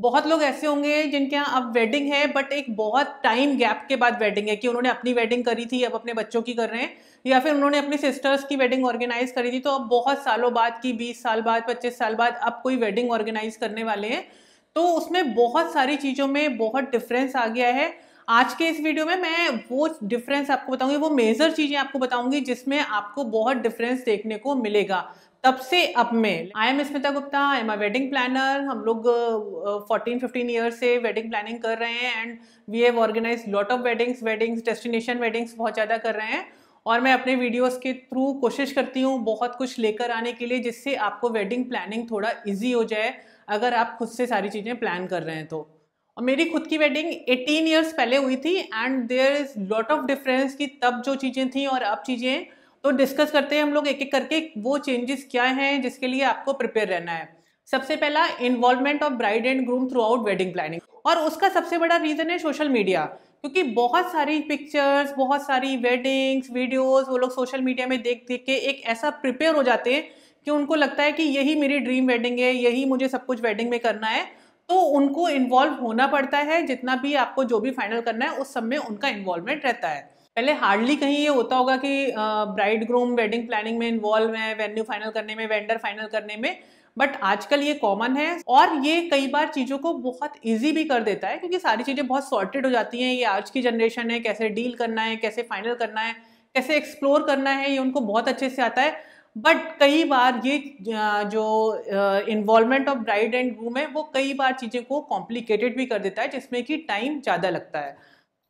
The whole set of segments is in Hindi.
बहुत लोग ऐसे होंगे जिनके यहाँ अब वेडिंग है बट एक बहुत टाइम गैप के बाद वेडिंग है कि उन्होंने अपनी वेडिंग करी थी अब अपने बच्चों की कर रहे हैं या फिर उन्होंने अपनी सिस्टर्स की वेडिंग ऑर्गेनाइज करी थी तो अब बहुत सालों बाद की बीस साल बाद पच्चीस साल बाद अब कोई वेडिंग ऑर्गेनाइज करने वाले हैं तो उसमें बहुत सारी चीज़ों में बहुत डिफरेंस आ गया है आज के इस वीडियो में मैं वो डिफरेंस आपको बताऊंगी वो मेजर चीज़ें आपको बताऊंगी जिसमें आपको बहुत डिफरेंस देखने को मिलेगा तब से अब मैं I am Smita Gupta I am a wedding planner हम लोग फोर्टीन फिफ्टीन ईयर से वेडिंग प्लानिंग कर रहे हैं and we have organise lot of weddings weddings destination weddings बहुत ज़्यादा कर रहे हैं और मैं अपने वीडियोस के थ्रू कोशिश करती हूँ बहुत कुछ लेकर आने के लिए जिससे आपको वेडिंग प्लानिंग थोड़ा इजी हो जाए अगर आप खुद से सारी चीज़ें प्लान कर रहे हैं तो और मेरी खुद की वेडिंग 18 इयर्स पहले हुई थी and there is lot of difference कि तब जो चीज़ें थी और अब चीज़ें तो डिस्कस करते हैं हम लोग एक एक करके वो चेंजेस क्या हैं जिसके लिए आपको प्रिपेयर रहना है सबसे पहला involvement of bride and groom throughout wedding planning और उसका सबसे बड़ा रीज़न है सोशल मीडिया क्योंकि बहुत सारी पिक्चर्स बहुत सारी वेडिंग्स वीडियोस वो लोग सोशल मीडिया में देख देख के एक ऐसा प्रिपेयर हो जाते हैं कि उनको लगता है कि यही मेरी ड्रीम वेडिंग है यही मुझे सब कुछ वेडिंग में करना है तो उनको इन्वॉल्व होना पड़ता है जितना भी आपको जो भी फाइनल करना है उस सब में उनका इन्वॉल्वमेंट रहता है पहले हार्डली कहीं ये होता होगा कि ब्राइड ग्रूम वेडिंग प्लानिंग में इन्वॉल्व है वेन्यू फाइनल करने में वेंडर फाइनल करने में बट आजकल ये कॉमन है और ये कई बार चीज़ों को बहुत इजी भी कर देता है क्योंकि सारी चीज़ें बहुत सॉर्टेड हो जाती हैं ये आज की जनरेशन है कैसे डील करना है कैसे फाइनल करना है कैसे एक्सप्लोर करना है ये उनको बहुत अच्छे से आता है बट कई बार ये जो involvement of bride and groom है वो कई बार चीज़ों को कॉम्प्लिकेटेड भी कर देता है जिसमें कि टाइम ज़्यादा लगता है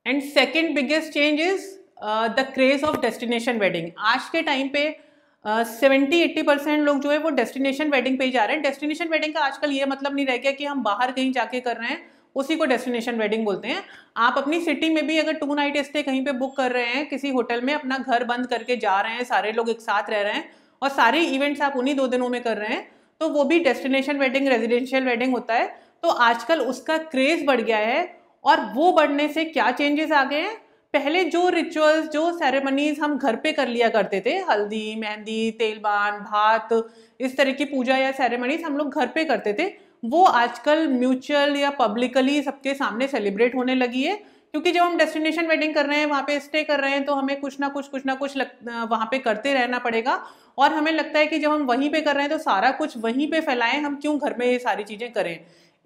and second biggest change is the craze of destination wedding आज के टाइम पे सेवेंटी एट्टी परसेंट लोग जो है वो डेस्टिनेशन वेडिंग पे ही जा रहे हैं डेस्टिनेशन वेडिंग का आजकल ये मतलब नहीं रह गया कि हम बाहर कहीं जाके कर रहे हैं उसी को डेस्टिनेशन वेडिंग बोलते हैं आप अपनी सिटी में भी अगर टू नाइट स्टे कहीं पे बुक कर रहे हैं किसी होटल में अपना घर बंद करके जा रहे हैं सारे लोग एक साथ रह रहे हैं और सारे इवेंट्स आप उन्हीं दो दिनों में कर रहे हैं तो वो भी डेस्टिनेशन वेडिंग रेजिडेंशियल वेडिंग होता है तो आजकल उसका क्रेज़ बढ़ गया है और वो बढ़ने से क्या चेंजेस आ गए हैं पहले जो रिचुअल्स जो सेरेमनीज हम घर पे कर लिया करते थे हल्दी मेहंदी तेलबान भात इस तरह की पूजा या सेरेमनीज हम लोग घर पे करते थे वो आजकल म्यूचुअल या पब्लिकली सबके सामने सेलिब्रेट होने लगी है क्योंकि जब हम डेस्टिनेशन वेडिंग कर रहे हैं वहाँ पे स्टे कर रहे हैं तो हमें कुछ ना कुछ कुछ ना कुछ लग, वहाँ पे करते रहना पड़ेगा और हमें लगता है कि जब हम वहीं पे कर रहे हैं तो सारा कुछ वहीं पे फैलाएं हम क्यों घर में ये सारी चीज़ें करें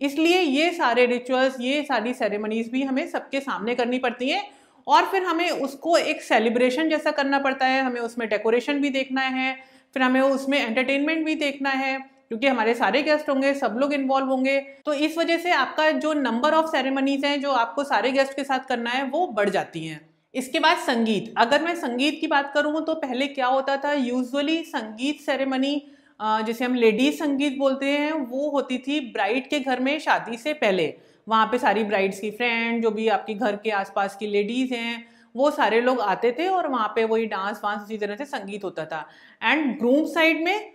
इसलिए ये सारे रिचुअल्स ये सारी सेरेमनीज भी हमें सबके सामने करनी पड़ती हैं और फिर हमें उसको एक सेलिब्रेशन जैसा करना पड़ता है हमें उसमें डेकोरेशन भी देखना है फिर हमें उसमें एंटरटेनमेंट भी देखना है क्योंकि हमारे सारे गेस्ट होंगे सब लोग इन्वॉल्व होंगे तो इस वजह से आपका जो नंबर ऑफ सेरेमनीज हैं जो आपको सारे गेस्ट के साथ करना है वो बढ़ जाती हैं इसके बाद संगीत अगर मैं संगीत की बात करूँ तो पहले क्या होता था यूजुअली संगीत सेरेमनी जिसे हम लेडीज संगीत बोलते हैं वो होती थी ब्राइड के घर में शादी से पहले वहाँ पे सारी ब्राइड्स की फ्रेंड जो भी आपके घर के आसपास की लेडीज़ हैं वो सारे लोग आते थे और वहाँ पे वही डांस वांस इसी तरह से संगीत होता था एंड ग्रूम साइड में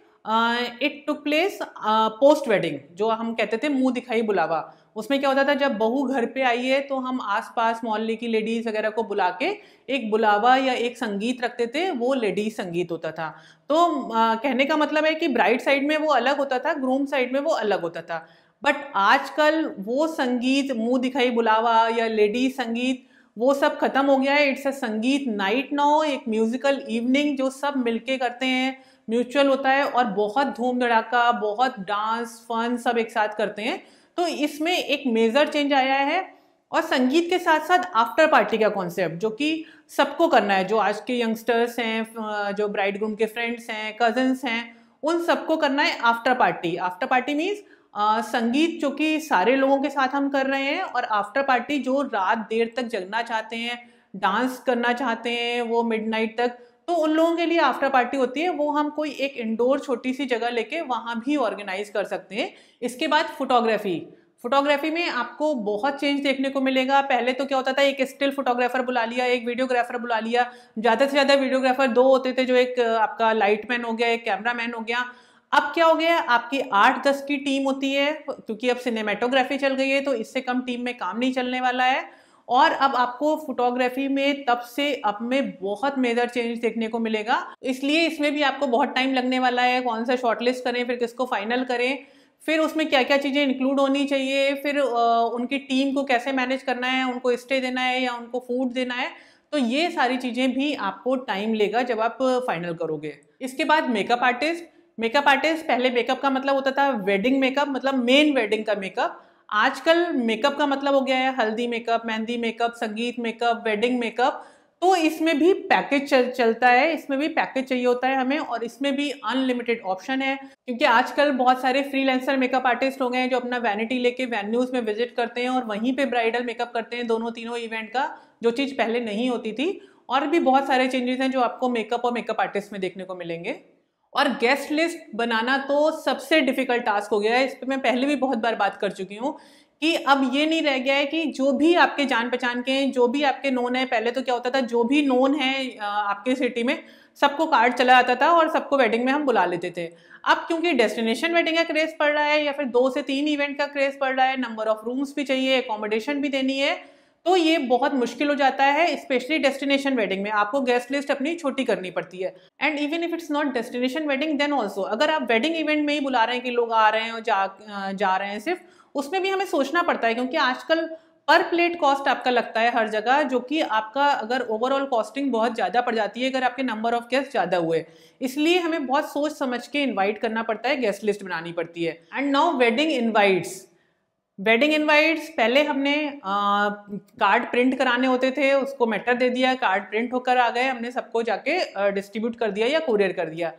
it took place post wedding जो हम कहते थे मुंह दिखाई बुलावा उसमें क्या होता था जब बहू घर पे आई है तो हम आसपास मोहल्ले की लेडीज़ वगैरह को बुला के एक बुलावा या एक संगीत रखते थे वो लेडीज संगीत होता था तो uh, कहने का मतलब है कि ब्राइड साइड में वो अलग होता था ग्रूम साइड में वो अलग होता था बट आजकल वो संगीत मुंह दिखाई बुलावा या लेडी संगीत वो सब खत्म हो गया है it's a sangeet night now एक म्यूजिकल इवनिंग जो सब मिलके करते हैं म्यूचुअल होता है और बहुत धूम धड़ाका बहुत डांस फन सब एक साथ करते हैं तो इसमें एक मेजर चेंज आया है और संगीत के साथ साथ आफ्टर पार्टी का कॉन्सेप्ट जो कि सबको करना है जो आज के यंगस्टर्स हैं जो ब्राइड ग्रूम के फ्रेंड्स हैं कजन्स हैं उन सबको करना है after party after party means uh, sangeet जो कि सारे लोगों के साथ हम कर रहे हैं और आफ्टर पार्टी जो रात देर तक जगना चाहते हैं डांस करना चाहते हैं वो मिडनाइट तक तो उन लोगों के लिए आफ्टर पार्टी होती है वो हम कोई एक इंडोर छोटी सी जगह लेके वहाँ भी ऑर्गेनाइज कर सकते हैं इसके बाद फोटोग्राफी फोटोग्राफी में आपको बहुत चेंज देखने को मिलेगा पहले तो क्या होता था एक स्टिल फोटोग्राफर बुला लिया एक वीडियोग्राफर बुला लिया ज़्यादा से ज़्यादा वीडियोग्राफर दो होते थे जो एक आपका लाइटमैन हो गया एक मैन हो गया अब क्या हो गया आपकी आठ दस की टीम होती है क्योंकि अब सिनेमेटोग्राफी चल गई है तो इससे कम टीम में काम नहीं चलने वाला है और अब आपको फोटोग्राफी में तब से अब में बहुत मेजर चेंज देखने को मिलेगा इसलिए इसमें भी आपको बहुत टाइम लगने वाला है कौन सा शॉर्टलिस्ट करें फिर किसको फाइनल करें फिर उसमें क्या क्या चीज़ें इंक्लूड होनी चाहिए फिर उनकी टीम को कैसे मैनेज करना है उनको स्टे देना है या उनको फूड देना है तो ये सारी चीज़ें भी आपको टाइम लेगा जब आप फाइनल करोगे इसके बाद मेकअप आर्टिस्ट मेकअप आर्टिस्ट पहले मेकअप का मतलब होता था वेडिंग मेकअप मतलब मेन वेडिंग का मेकअप आजकल मेकअप का मतलब हो गया है haldi makeup mehndi makeup sangeet makeup wedding makeup तो इसमें भी पैकेज चल, चलता है इसमें भी पैकेज चाहिए होता है हमें और इसमें भी अनलिमिटेड ऑप्शन है क्योंकि आजकल बहुत सारे फ्रीलांसर मेकअप आर्टिस्ट हो गए हैं जो अपना वैनिटी लेके वेन्यूज में विजिट करते हैं और वहीं पे ब्राइडल मेकअप करते हैं दोनों तीनों इवेंट का जो चीज़ पहले नहीं होती थी और भी बहुत सारे चेंजेस हैं जो आपको मेकअप और मेकअप आर्टिस्ट में देखने को मिलेंगे और गेस्ट लिस्ट बनाना तो सबसे डिफिकल्ट टास्क हो गया है इस पर मैं पहले भी बहुत बार बात कर चुकी हूँ कि अब ये नहीं रह गया है कि जो भी आपके जान पहचान के हैं जो भी आपके नोन है पहले तो क्या होता था जो भी नोन है आपके सिटी में सबको कार्ड चला जाता था और सबको वेडिंग में हम बुला लेते थे अब क्योंकि डेस्टिनेशन वेडिंग का क्रेज पड़ रहा है या फिर दो से तीन इवेंट का क्रेज पड़ रहा है नंबर ऑफ रूम्स भी चाहिए अकोमोडेशन भी देनी है तो ये बहुत मुश्किल हो जाता है स्पेशली डेस्टिनेशन वेडिंग में आपको गेस्ट लिस्ट अपनी छोटी करनी पड़ती है and even if it's not destination wedding then also अगर आप वेडिंग इवेंट में ही बुला रहे हैं कि लोग आ रहे हैं और जा जा रहे हैं सिर्फ उसमें भी हमें सोचना पड़ता है क्योंकि आजकल पर प्लेट कॉस्ट आपका लगता है हर जगह जो कि आपका अगर ओवरऑल कॉस्टिंग बहुत ज़्यादा पड़ जाती है अगर आपके नंबर ऑफ गेस्ट ज़्यादा हुए इसलिए हमें बहुत सोच समझ के इनवाइट करना पड़ता है गेस्ट लिस्ट बनानी पड़ती है and now wedding invites wedding invites पहले हमने आ, कार्ड प्रिंट कराने होते थे उसको मैटर दे दिया कार्ड प्रिंट होकर आ गए हमने सबको जाके डिस्ट्रीब्यूट कर दिया या कुरियर कर दिया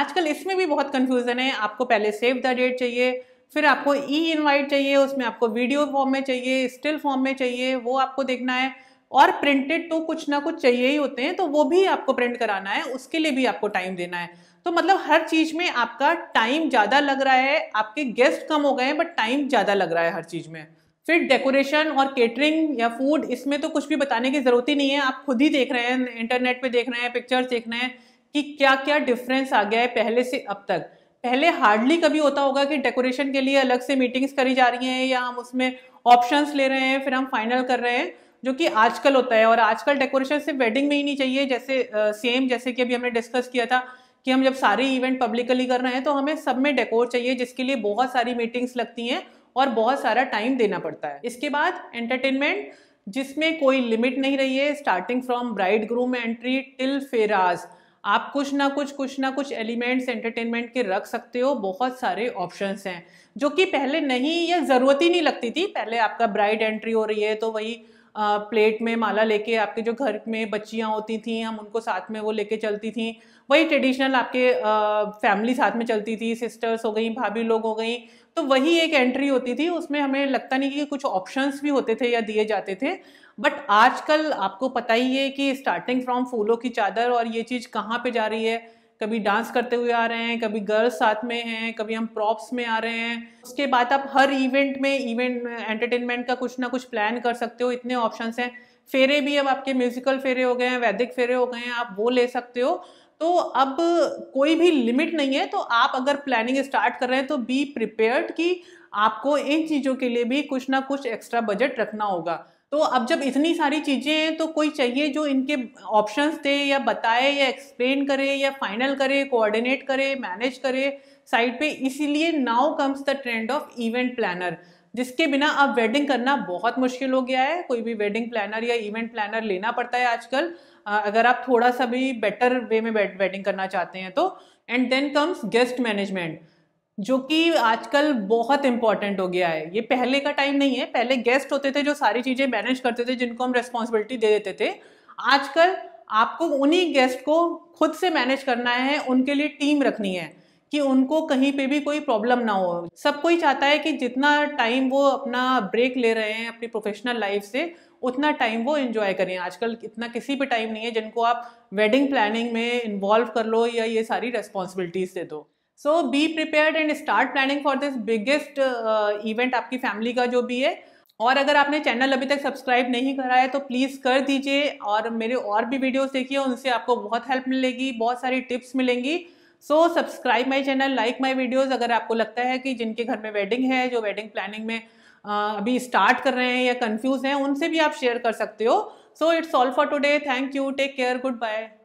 आजकल इसमें भी बहुत कन्फ्यूज़न है आपको पहले सेव द डेट चाहिए फिर आपको ई इनवाइट चाहिए उसमें आपको वीडियो फॉर्म में चाहिए स्टिल फॉर्म में चाहिए वो आपको देखना है और प्रिंटेड तो कुछ ना कुछ चाहिए ही होते हैं तो वो भी आपको प्रिंट कराना है उसके लिए भी आपको टाइम देना है तो मतलब हर चीज में आपका टाइम ज्यादा लग रहा है आपके गेस्ट कम हो गए हैं बट टाइम ज्यादा लग रहा है हर चीज में फिर डेकोरेशन और केटरिंग या फूड इसमें तो कुछ भी बताने की जरूरत ही नहीं है आप खुद ही देख रहे हैं इंटरनेट पे देख रहे हैं पिक्चर्स देख रहे हैं कि क्या क्या डिफरेंस आ गया है पहले से अब तक पहले हार्डली कभी होता होगा कि डेकोरेशन के लिए अलग से मीटिंग्स करी जा रही हैं या हम उसमें ऑप्शंस ले रहे हैं फिर हम फाइनल कर रहे हैं जो कि आजकल होता है और आजकल डेकोरेशन सिर्फ वेडिंग में ही नहीं चाहिए जैसे सेम जैसे कि अभी हमने डिस्कस किया था कि हम जब सारे इवेंट पब्लिकली कर रहे हैं तो हमें सब में डेकोर चाहिए जिसके लिए बहुत सारी मीटिंग्स लगती हैं और बहुत सारा टाइम देना पड़ता है इसके बाद एंटरटेनमेंट जिसमें कोई लिमिट नहीं रही है starting from bride groom entry till फेराज आप कुछ ना कुछ कुछ ना कुछ एलिमेंट्स एंटरटेनमेंट के रख सकते हो बहुत सारे ऑप्शंस हैं जो कि पहले नहीं या ज़रूरत ही नहीं लगती थी पहले आपका ब्राइड एंट्री हो रही है तो वही प्लेट में माला लेके आपके जो घर में बच्चियाँ होती थी हम उनको साथ में वो लेके चलती थी वही ट्रेडिशनल आपके फैमिली साथ में चलती थी सिस्टर्स हो गई भाभी लोग हो गई तो वही एक एंट्री होती थी उसमें हमें लगता नहीं कि कुछ ऑप्शंस भी होते थे या दिए जाते थे बट आजकल आपको पता ही है कि स्टार्टिंग फ्रॉम फूलों की चादर और ये चीज़ कहाँ पे जा रही है कभी डांस करते हुए आ रहे हैं कभी गर्ल्स साथ में हैं कभी हम प्रॉप्स में आ रहे हैं उसके बाद आप हर इवेंट में इवेंट एंटरटेनमेंट का कुछ ना कुछ प्लान कर सकते हो इतने ऑप्शन हैं फेरे भी अब आपके म्यूजिकल फेरे हो गए हैं वैदिक फेरे हो गए हैं आप वो ले सकते हो तो अब कोई भी लिमिट नहीं है तो आप अगर प्लानिंग स्टार्ट कर रहे हैं तो बी प्रिपेयर्ड कि आपको इन चीज़ों के लिए भी कुछ ना कुछ एक्स्ट्रा बजट रखना होगा तो अब जब इतनी सारी चीज़ें हैं तो कोई चाहिए जो इनके ऑप्शंस दे या बताए या एक्सप्लेन करे या फाइनल करे कोऑर्डिनेट करे मैनेज करे साइड पे इसीलिए now comes the trend of event planner जिसके बिना अब वेडिंग करना बहुत मुश्किल हो गया है कोई भी वेडिंग प्लानर या इवेंट प्लानर लेना पड़ता है आजकल अगर आप थोड़ा सा भी बेटर वे में वेडिंग करना चाहते हैं तो and then comes guest management जो कि आजकल बहुत इंपॉर्टेंट हो गया है ये पहले का टाइम नहीं है पहले गेस्ट होते थे जो सारी चीज़ें मैनेज करते थे जिनको हम रेस्पॉन्सिबिलिटी दे देते थे आजकल आपको उन्हीं गेस्ट को खुद से मैनेज करना है उनके लिए टीम रखनी है कि उनको कहीं पे भी कोई प्रॉब्लम ना हो सब कोई चाहता है कि जितना टाइम वो अपना ब्रेक ले रहे हैं अपनी प्रोफेशनल लाइफ से उतना टाइम वो एंजॉय करें आजकल इतना किसी भी टाइम नहीं है जिनको आप वेडिंग प्लानिंग में इन्वॉल्व कर लो या ये सारी रेस्पॉन्सिबिलिटीज दे दो so be prepared and start planning for this biggest event आपकी फैमिली का जो भी है और अगर आपने चैनल अभी तक सब्सक्राइब नहीं करा है तो प्लीज़ कर दीजिए और मेरे और भी वीडियोस देखिए उनसे आपको बहुत हेल्प मिलेगी बहुत सारी टिप्स मिलेंगी so subscribe my channel like my videos अगर आपको लगता है कि जिनके घर में वेडिंग है जो वेडिंग प्लानिंग में आ, uh, अभी स्टार्ट कर रहे हैं या कन्फ्यूज़ हैं उनसे भी आप शेयर कर सकते हो so it's all for today thank you take care good bye